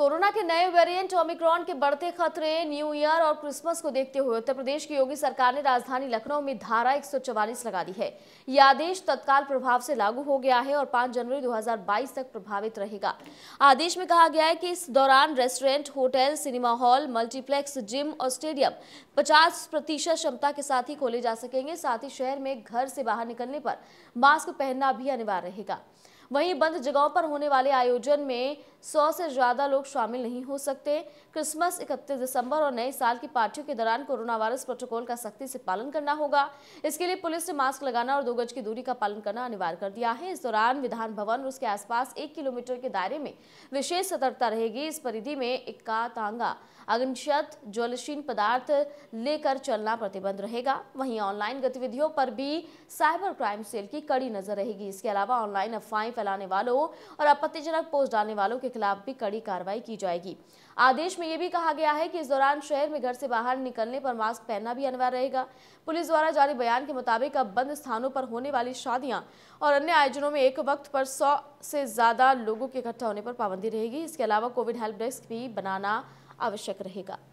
corona के नए variant Omicron के बढ़ते खतरे न्यू ईयर और क्रिसमस को देखते हुए उत्तर प्रदेश की योगी सरकार ने राजधानी लखनऊ में धारा 144 लगा दी है यह आदेश तत्काल प्रभाव से लागू हो गया है और 5 जनवरी 2022 तक प्रभावित रहेगा आदेश में कहा गया है कि इस दौरान restaurant hotel cinema hall multiplex gym और स्टेडियम पचास क्षमता के साथ ही खोले जा सकेंगे साथ ही शहर में घर से बाहर निकलने पर मास्क पहनना भी अनिवार्य रहेगा वहीं बंद जगहों पर होने वाले आयोजन में सौ से ज़्यादा लोग शामिल नहीं हो सकते क्रिसमस 31 दिसंबर और नए साल की पार्टियों के दौरान कोरोना वायरस प्रोटोकॉल का सख्ती से पालन करना होगा इसके लिए पुलिस ने मास्क लगाना और दो गज की दूरी का पालन करना अनिवार्य कर दिया है इस दौरान विधान भवन और उसके आसपास एक किलोमीटर के दायरे में विशेष सतर्कता रहेगी इस परिधि में इक्का तांगा अग्निशत ज्वलशीन पदार्थ लेकर चलना प्रतिबंध रहेगा वहीं ऑनलाइन गतिविधियों पर भी साइबर क्राइम सेल की कड़ी नजर रहेगी इसके अलावा ऑनलाइन अफवाहें फैलाने वालों और आपत्तिजनक पोस्ट डालने वालों के खिलाफ भी कड़ी कार्रवाई की जाएगी आदेश में यह भी कहा गया है कि इस दौरान शहर में घर से बाहर निकलने पर मास्क पहनना भी अनिवार्य रहेगा पुलिस द्वारा जारी बयान के मुताबिक अब बंद स्थानों पर होने वाली शादियां और अन्य आयोजनों में एक वक्त पर सौ से ज्यादा लोगों के इकट्ठा होने पर पाबंदी रहेगी इसके अलावा कोविड हेल्प डेस्क भी बनाना आवश्यक रहेगा